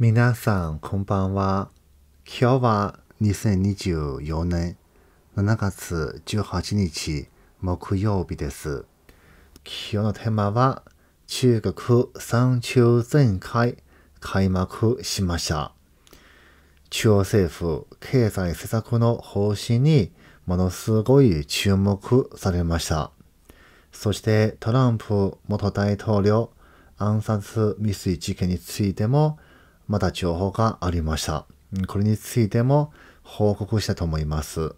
皆さん、こんばんは。今日は2024年7月18日木曜日です。今日のテーマは、中国山中全会開幕しました。中央政府経済施策の方針にものすごい注目されました。そしてトランプ元大統領暗殺未遂事件についてもまた情報がありました。これについても報告したと思います。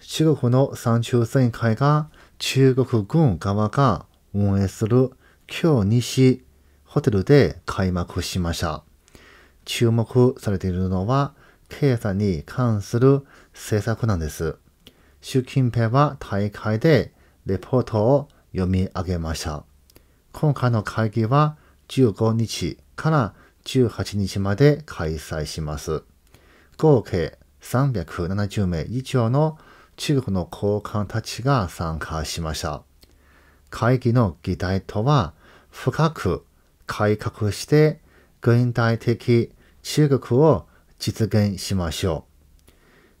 中国の三中全会が中国軍側が運営する京西ホテルで開幕しました。注目されているのは経済に関する政策なんです。習近平は大会でレポートを読み上げました。今回の会議は15日から18日まで開催します。合計370名以上の中国の高官たちが参加しました。会議の議題とは、深く改革して現代的中国を実現しましょう。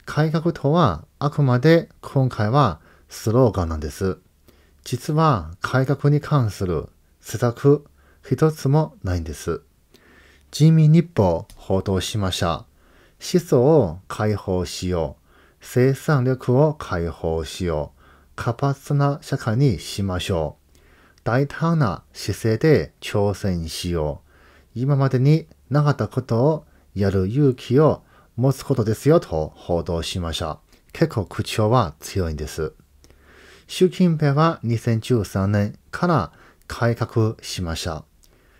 改革とはあくまで今回はスローガンなんです。実は改革に関する施策一つもないんです。人民日報報道しました。思想を解放しよう。生産力を解放しよう。活発な社会にしましょう。大胆な姿勢で挑戦しよう。今までになかったことをやる勇気を持つことですよと報道しました。結構口調は強いんです。習近平は2013年から改革しました。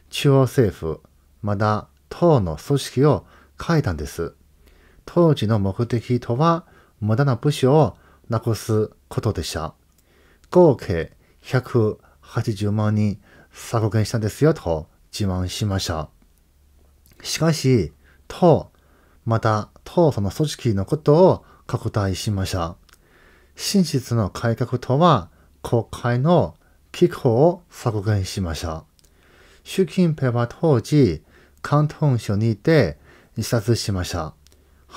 中央政府、まだ党の組織を変えたんです。当時の目的とは無駄な部署をなくすことでした。合計180万人削減したんですよと自慢しました。しかし、党、また党その組織のことを拡大しました。真実の改革とは国会の機構を削減しました。習近平は当時、関東省にて自殺しました。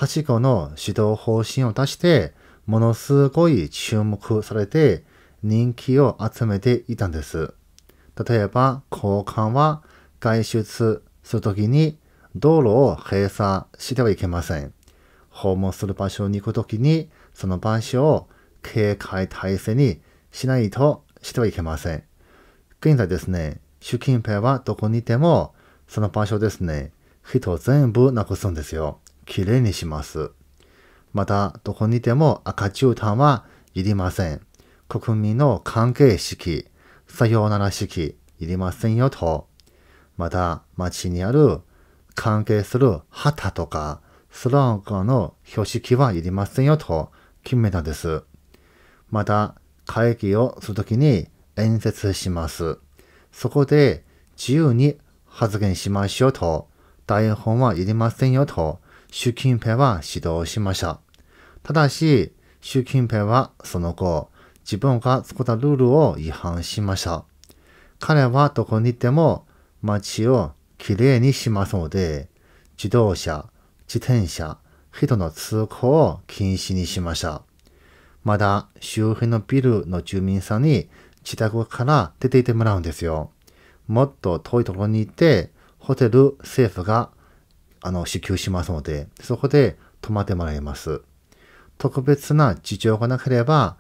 し個の指導方針を出して、ものすごい注目されて人気を集めていたんです。例えば、交換は外出するときに道路を閉鎖してはいけません。訪問する場所に行くときに、その場所を警戒体制にしないとしてはいけません。現在ですね、習近平はどこにいてもその場所ですね、人を全部なくすんですよ。きれいにします。また、どこにでも赤絨毯はいりません。国民の関係式、さようなら式、いりませんよと。また、街にある関係する旗とか、スローガンの標識はいりませんよと決めたんです。また、会議をするときに演説します。そこで自由に発言しましょうと、台本はいりませんよと、習近平は指導しました。ただし、習近平はその後、自分が作ったルールを違反しました。彼はどこにいても街をきれいにしますので、自動車、自転車、人の通行を禁止にしました。まだ周辺のビルの住民さんに自宅から出ていてもらうんですよ。もっと遠いところに行って、ホテル政府があの支給しますので、そこで泊まってもらいます。特別な事情がなければ、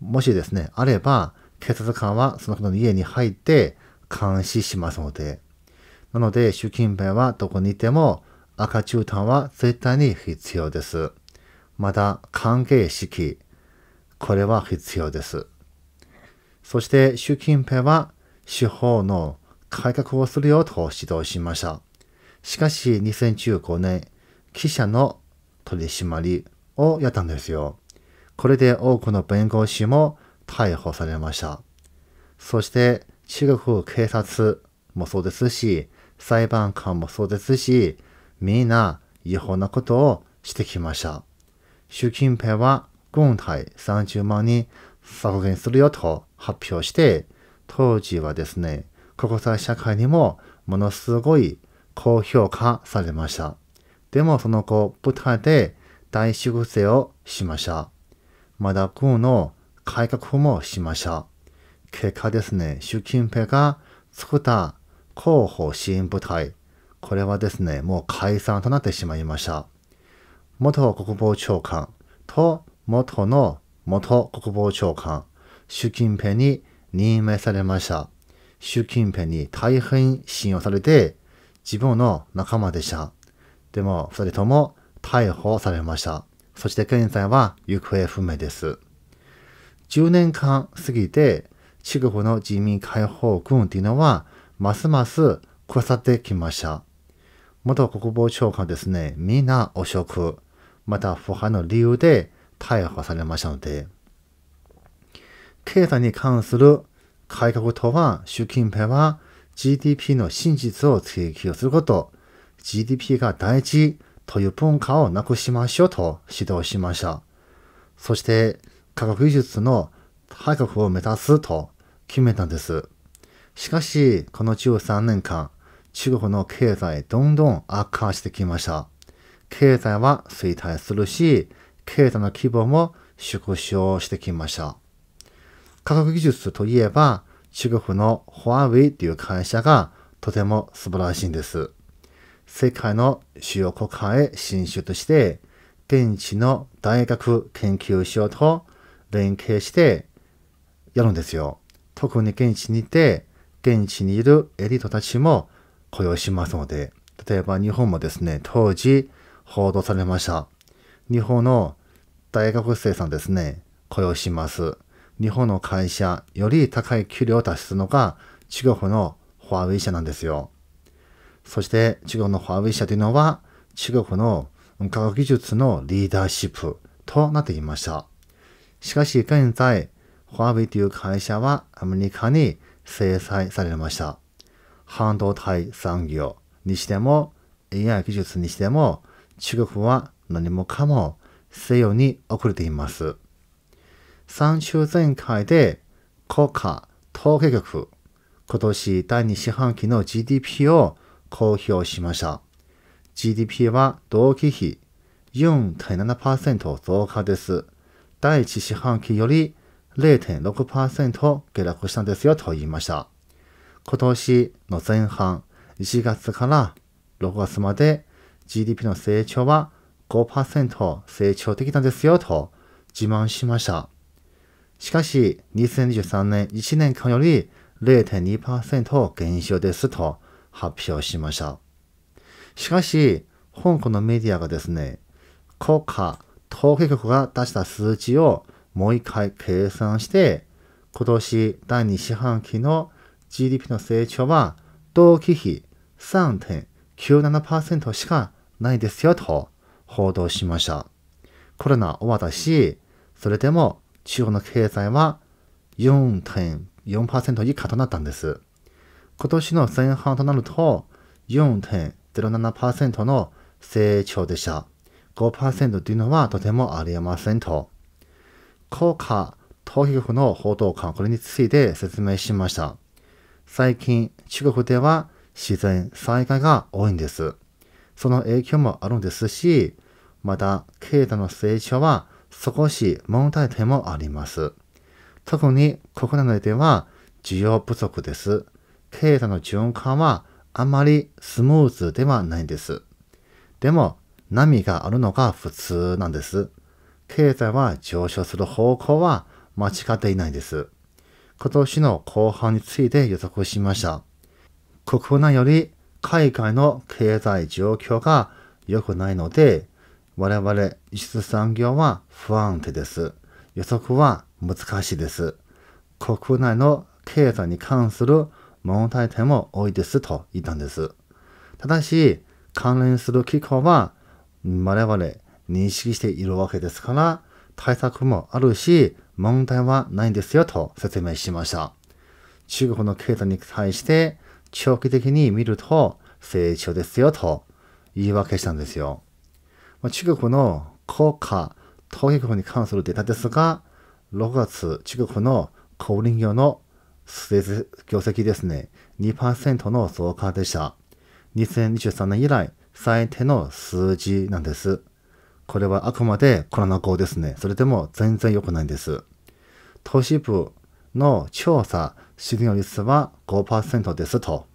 もしですね、あれば、警察官はその人の家に入って監視しますので。なので、習近平はどこにいても赤中炭は絶対に必要です。また、歓迎式。これは必要です。そして、習近平は手法の改革をするよと指導しました。しかし2015年、記者の取り締まりをやったんですよ。これで多くの弁護士も逮捕されました。そして中国警察もそうですし、裁判官もそうですし、みんな違法なことをしてきました。習近平は軍隊30万人削減するよと発表して、当時はですね、国際社会にもものすごい高評価されました。でもその後、舞台で大粛清をしました。まだ軍の改革もしました。結果ですね、習近平が作った広報支援部隊。これはですね、もう解散となってしまいました。元国防長官と元の元国防長官、習近平に任命されました。習近平に大変信用されて、自分の仲間でした。でも、二人とも逮捕されました。そして現在は行方不明です。10年間過ぎて、中国の人民解放軍っていうのは、ますます腐ってきました。元国防長官ですね、みんな汚職、また腐敗の理由で逮捕されましたので、経済に関する改革とは、習近平は GDP の真実を追求すること、GDP が大事という文化をなくしましょうと指導しました。そして、科学技術の改革を目指すと決めたんです。しかし、この13年間、中国の経済どんどん悪化してきました。経済は衰退するし、経済の規模も縮小してきました。科学技術といえば、中国のホワウェイという会社がとても素晴らしいんです。世界の主要国家へ進出して、現地の大学研究所と連携してやるんですよ。特に現地にいて、現地にいるエリートたちも雇用しますので、例えば日本もですね、当時報道されました。日本の大学生さんですね、雇用します。日本の会社より高い給料を出すのが中国のフォアウェイ社なんですよ。そして中国のフォアウェイ社というのは中国の科学技術のリーダーシップとなっていました。しかし現在、フォアウェイという会社はアメリカに制裁されました。半導体産業にしても AI 技術にしても中国は何もかも西洋に遅れています。3週前回で国家統計局、今年第2四半期の GDP を公表しました。GDP は同期比4.7%増加です。第1四半期より0.6%下落したんですよと言いました。今年の前半、1月から6月まで GDP の成長は5%成長できたんですよと自慢しました。しかし、2023年1年間より0.2%減少ですと発表しました。しかし、香港のメディアがですね、国家統計局が出した数値をもう一回計算して、今年第2四半期の GDP の成長は同期比3.97%しかないですよと報道しました。コロナ終わったし、それでも地方の経済は4.4%以下となったんです。今年の前半となると4.07%の成長でした。5%というのはとてもありえませんと。効果、投票の報道官、これについて説明しました。最近、中国では自然災害が多いんです。その影響もあるんですし、また、経済の成長は少し問題点もあります。特に国内では需要不足です。経済の循環はあまりスムーズではないんです。でも波があるのが普通なんです。経済は上昇する方向は間違っていないです。今年の後半について予測しました。国内より海外の経済状況が良くないので、我々輸出産業は不安定です。予測は難しいです。国内の経済に関する問題点も多いですと言ったんです。ただし、関連する機構は我々認識しているわけですから、対策もあるし、問題はないんですよと説明しました。中国の経済に対して長期的に見ると成長ですよと言い訳したんですよ。ま中国の効果、統計局に関するデータですが、6月、中国の小売業の業績ですね、2%の増加でした。2023年以来、最低の数字なんです。これはあくまでコロナ後ですね。それでも全然良くないんです。都市部の調査、失業率は5%ですと。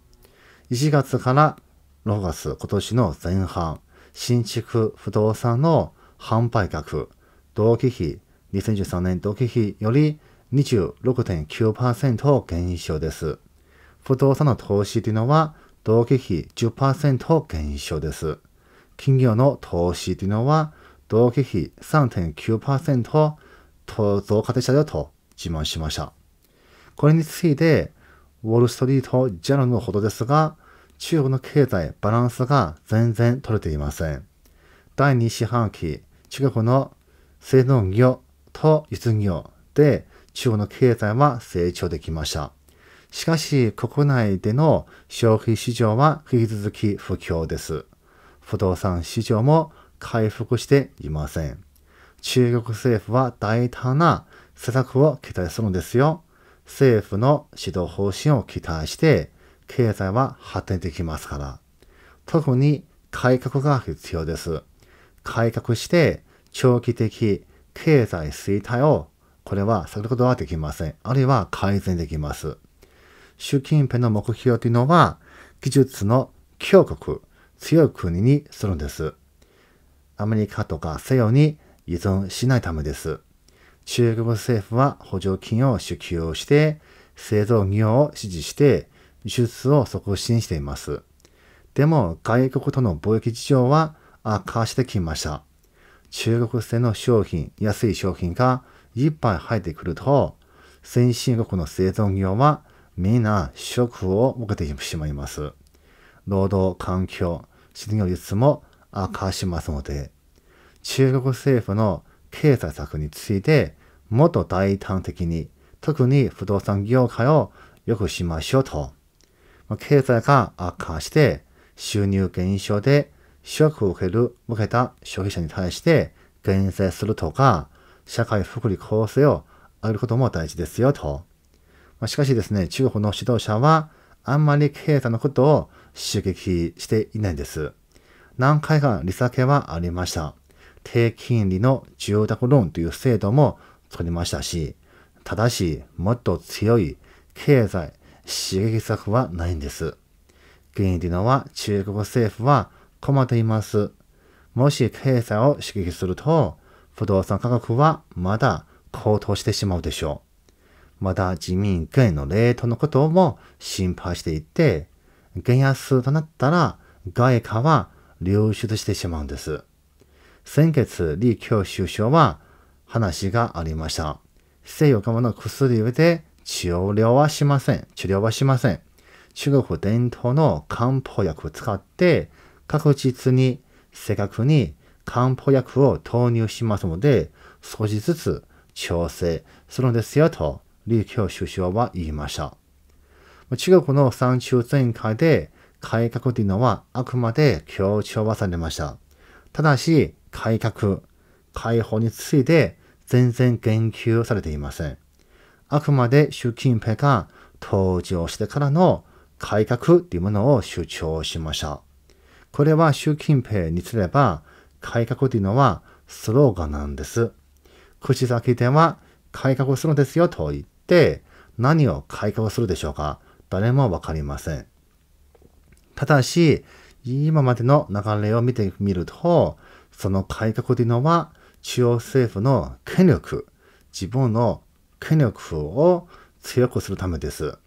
1月から6月、今年の前半、新築不動産の販売額、同期比、2013年同期比より26.9%減少です。不動産の投資というのは、同期比10%減少です。企業の投資というのは、同期比3.9%増加でしたよと自慢しました。これについて、ウォールストリートジャーナルのほどですが、中国の経済バランスが全然取れていません。第2四半期、中国の製造業と輸出業で中国の経済は成長できました。しかし、国内での消費市場は引き続き不況です。不動産市場も回復していません。中国政府は大胆な施策を期待するんですよ。政府の指導方針を期待して、経済は発展できますから、特に改革が必要です。改革して長期的経済衰退をこれは避けることはできません。あるいは改善できます。習近平の目標というのは、技術の強国、強い国にするんです。アメリカとか西洋に依存しないためです。中国政府は補助金を支給して、製造業を支持して、輸出を促進しています。でも、外国との貿易事情は悪化してきました。中国製の商品、安い商品がいっぱい入ってくると、先進国の製造業はみんなショックを受けてしまいます。労働環境、失業率も悪化しますので、中国政府の経済策についてもっと大胆的に、特に不動産業界を良くしましょうと。経済が悪化して、収入減少で主役を受ける、向けた消費者に対して減税するとか、社会福利厚生を上げることも大事ですよと。ましかしですね、中国の指導者はあんまり経済のことを刺激していないんです。何回か利下げはありました。低金利の住宅ローンという制度も作りましたし、ただし、もっと強い経済刺激策はないんです。現地のは中国政府は困っています。もし経済を刺激すると、不動産価格はまだ高騰してしまうでしょう。また自民元のレートのことも心配していて、減安となったら外貨は流出してしまうんです。先月、李強首相は話がありました。西洋側の薬指で治療はしません。治療はしません。中国伝統の漢方薬を使って、確実に正確に漢方薬を投入しますので、少しずつ調整するんですよと、李強首相は言いました。中国の三中全会で改革というのはあくまで強調はされました。ただし、改革、解放について全然言及されていません。あくまで習近平が登場してからの改革というものを主張しました。これは習近平にすれば改革というのはスローガンなんです。口先では改革するんですよと言って何を改革するでしょうか誰もわかりません。ただし、今までの流れを見てみると、その改革というのは中央政府の権力、自分の権力を強くするためです。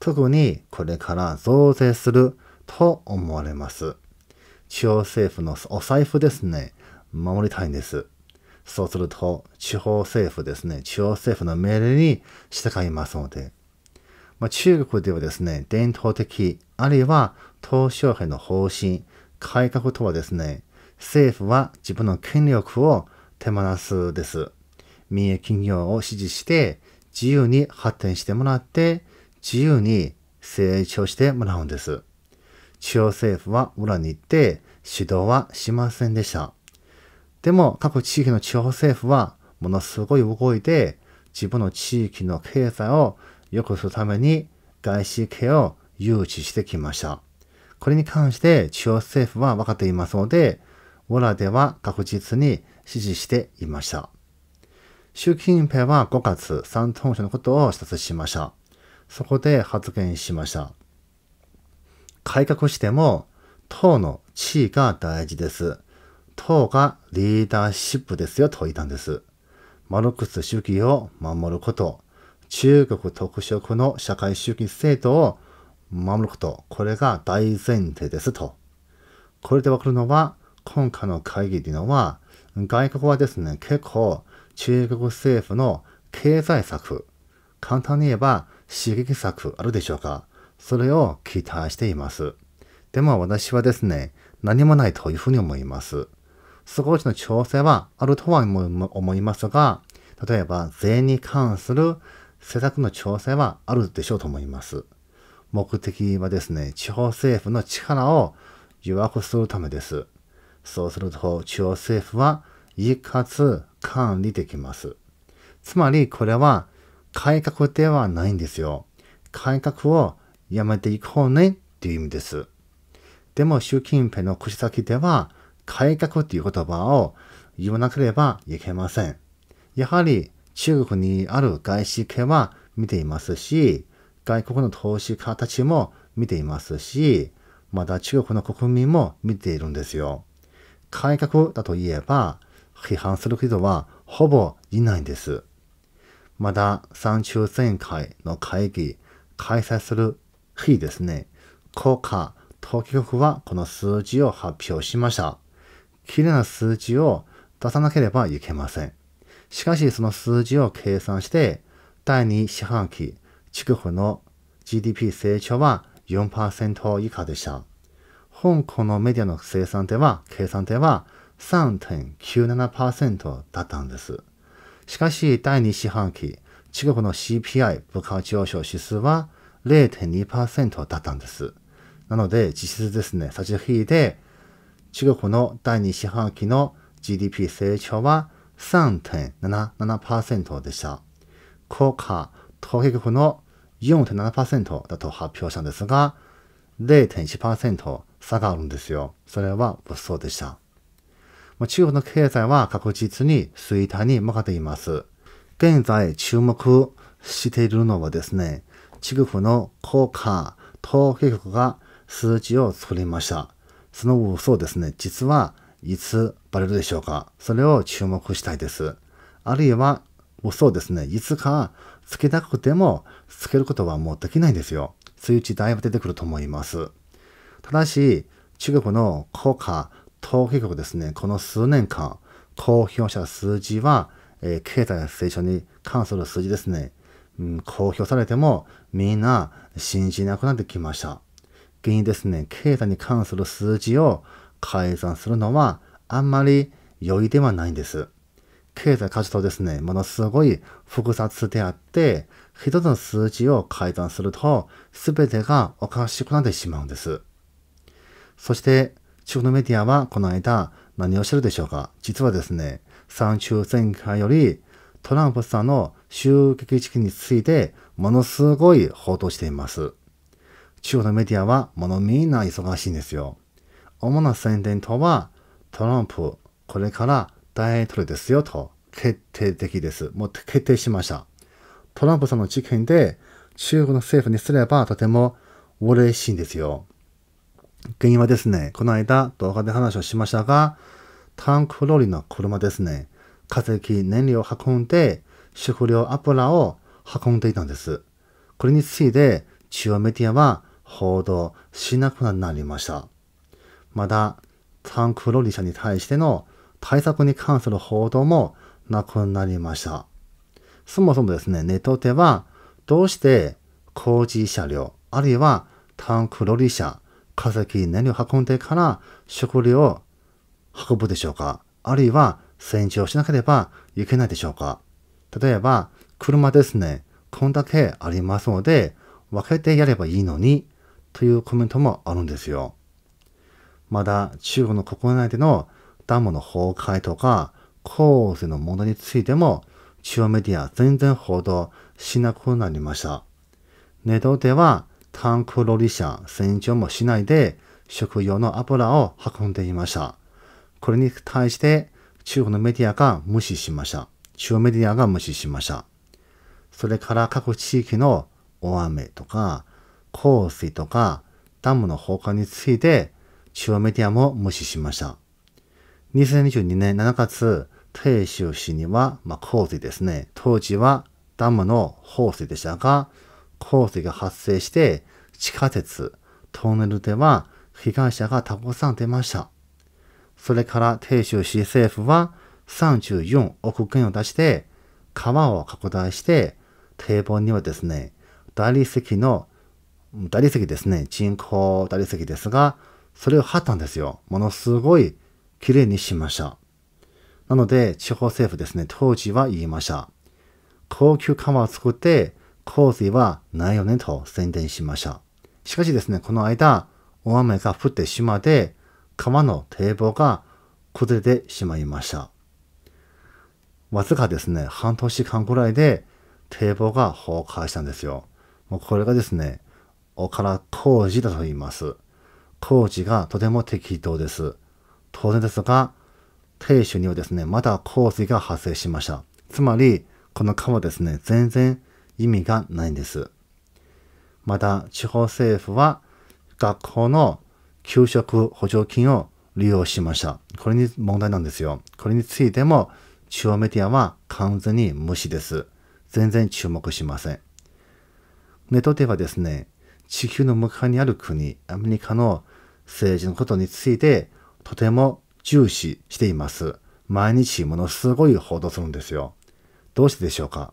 特にこれから増税すると思われます。地方政府のお財布ですね、守りたいんです。そうすると、地方政府ですね、地方政府の命令に従いますので。まあ、中国ではですね、伝統的、あるいは、東小平の方針、改革とはですね、政府は自分の権力を手放すです。民営企業を支持して自由に発展してもらって自由に成長してもらうんです。中央政府は裏に行って指導はしませんでした。でも各地域の地方政府はものすごい動いて自分の地域の経済を良くするために外資系を誘致してきました。これに関して中央政府は分かっていますので、オラでは確実に支持していました。習近平は5月、三等賞のことを視察しました。そこで発言しました。改革しても、党の地位が大事です。党がリーダーシップですよと言ったんです。マルクス主義を守ること、中国特色の社会主義制度を守ること、これが大前提ですと。これでわかるのは、今回の会議というのは、外国はですね、結構中国政府の経済策、簡単に言えば刺激策あるでしょうかそれを期待しています。でも私はですね、何もないというふうに思います。少しの調整はあるとは思いますが、例えば税に関する施策の調整はあるでしょうと思います。目的はですね、地方政府の力を弱くするためです。そうすると、地方政府は一括管理できます。つまりこれは改革ではないんですよ。改革をやめていこうねっていう意味です。でも習近平の口先では改革っていう言葉を言わなければいけません。やはり中国にある外資系は見ていますし、外国の投資家たちも見ていますし、まだ中国の国民も見ているんですよ。改革だといえば、批判する人はほぼいないんです。まだ三中全会の会議、開催する日ですね、国家当局はこの数字を発表しました。綺麗な数字を出さなければいけません。しかし、その数字を計算して、第2四半期、筑府の GDP 成長は4%以下でした。香港のメディアの生産では、計算では3.97%だったんです。しかし、第2四半期、中国の CPI 物価上昇指数は0.2%だったんです。なので、実質ですね、差し引いで、中国の第2四半期の GDP 成長は3.77%でした。効果、統計局の4.7%だと発表したんですが、0.1%差があるんですよ。それは物騒でした。中国の経済は確実に衰退に向かっています。現在注目しているのはですね、中国の効果統計局が数値を作りました。その嘘ですね、実はいつバレるでしょうかそれを注目したいです。あるいは、嘘ですね、いつかつけたくてもつけることはもうできないんですよ。そういう時代は出てくると思います。ただし、中国の効果統計局ですね、この数年間、公表した数字は、えー、経済成長に関する数字ですね、うん、公表されてもみんな信じなくなってきました。原にですね、経済に関する数字を改ざんするのはあんまり良いではないんです。経済活動ですね、ものすごい複雑であって、一つの数字を改ざんすると、全てがおかしくなってしまうんです。そして、中国のメディアはこの間何をしてるでしょうか実はですね、山中前回よりトランプさんの襲撃事件についてものすごい報道しています。中国のメディアはものみんな忙しいんですよ。主な宣伝とはトランプこれから大統領ですよと決定的です。もう決定しました。トランプさんの事件で中国の政府にすればとても嬉しいんですよ。原因はですね、この間動画で話をしましたが、タンクローリーの車ですね、化石燃料を運んで、食料油を運んでいたんです。これについて、中央メディアは報道しなくなりました。また、タンクローリー社に対しての対策に関する報道もなくなりました。そもそもですね、ネットでは、どうして工事車両、あるいはタンクローリー車、化石何を運んでから食料を運ぶでしょうかあるいは戦場しなければいけないでしょうか例えば、車ですね。こんだけありますので、分けてやればいいのに、というコメントもあるんですよ。まだ中国の国内でのダムの崩壊とか、洪水の問題についても、中央メディア全然報道しなくなりました。ネットでは、タンクローリ車、洗浄もしないで、食用の油を運んでいました。これに対して、中国のメディアが無視しました。中央メディアが無視しました。それから各地域の大雨とか、洪水とか、ダムの崩壊について、中央メディアも無視しました。2022年7月、鄭州市には、まあ、洪水ですね。当時はダムの放水でしたが、洪水が発生して、地下鉄、トンネルでは被害者がたくさん出ました。それから鄭州市政府は34億元を出して、川を拡大して、堤防にはですね、大理石の、大理石ですね、人工大理石ですが、それを張ったんですよ。ものすごい綺麗にしました。なので、地方政府ですね、当時は言いました。高級川を作って、洪水はないよねと宣伝しました。しかしですね、この間、大雨が降ってしまって、川の堤防が崩れてしまいました。わずかですね、半年間ぐらいで堤防が崩壊したんですよ。もうこれがですね、おから工事だと言います。工事がとても適当です。当然ですが、亭主にはですね、まだ洪水が発生しました。つまり、この川ですね、全然意味がないんです。また、地方政府は学校の給食補助金を利用しました。これに問題なんですよ。これについても中央メディアは完全に無視です。全然注目しません。ネットではですね、地球の向かいにある国、アメリカの政治のことについてとても重視しています。毎日ものすごい報道するんですよ。どうしてでしょうか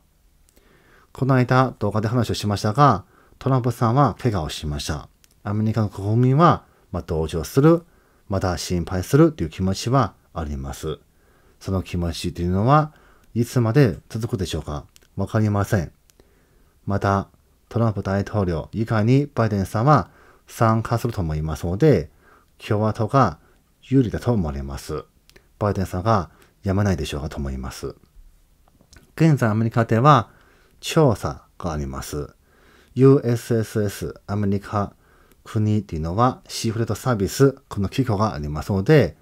この間動画で話をしましたが、トランプさんは怪我をしました。アメリカの国民は、まあ、同情する、また心配するという気持ちはあります。その気持ちというのは、いつまで続くでしょうかわかりません。また、トランプ大統領以外にバイデンさんは参加すると思いますので、共和党が有利だと思われます。バイデンさんがやめないでしょうかと思います。現在アメリカでは、調査があります。USSS アメリカ国っていうのはシークレットサービスこの企業がありますので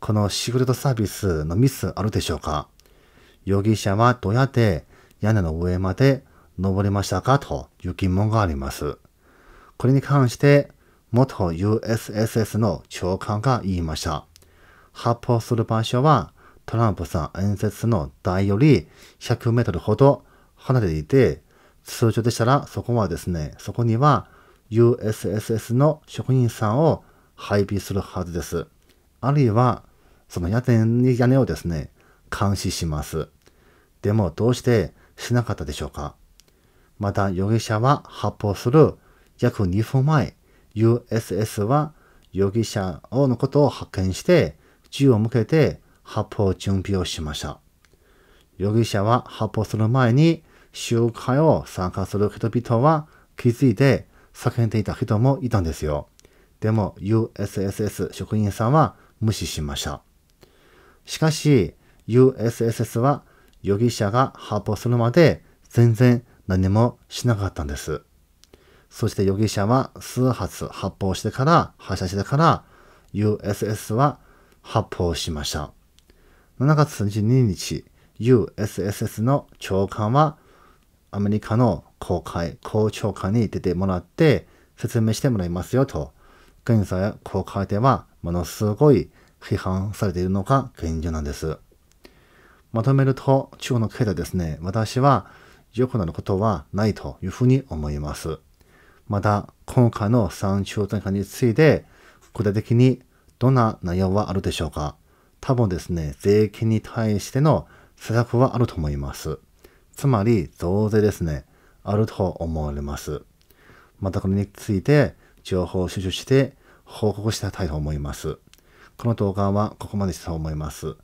このシークレットサービスのミスあるでしょうか容疑者はどうやって屋根の上まで登りましたかという疑問があります。これに関して元 USSS の長官が言いました。発砲する場所はトランプさん演説の台より100メートルほど離れていて、通常でしたらそこはですね、そこには USSS の職員さんを配備するはずです。あるいは、その屋根に屋根をですね、監視します。でもどうしてしなかったでしょうかまた容疑者は発砲する約2分前、USS は容疑者のことを発見して銃を向けて発砲準備をしました。容疑者は発砲する前に集会を参加する人々は気づいて叫んでいた人もいたんですよ。でも USSS 職員さんは無視しました。しかし USSS は容疑者が発砲するまで全然何もしなかったんです。そして容疑者は数発発砲してから発射してから USS は発砲しました。7月22日、USSS の長官はアメリカの公開、公聴会に出てもらって説明してもらいますよと、現在公開ではものすごい批判されているのが現状なんです。まとめると、中国の経済ですね、私は良くなることはないというふうに思います。また、今回の産中展会について、具体的にどんな内容はあるでしょうか多分ですね、税金に対しての施策はあると思います。つまり増税ですね、あると思われます。またこれについて情報を収集して報告したいと思います。この動画はここまでしたと思います。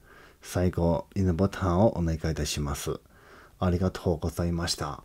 最後、いいねボタンをお願いいたします。ありがとうございました。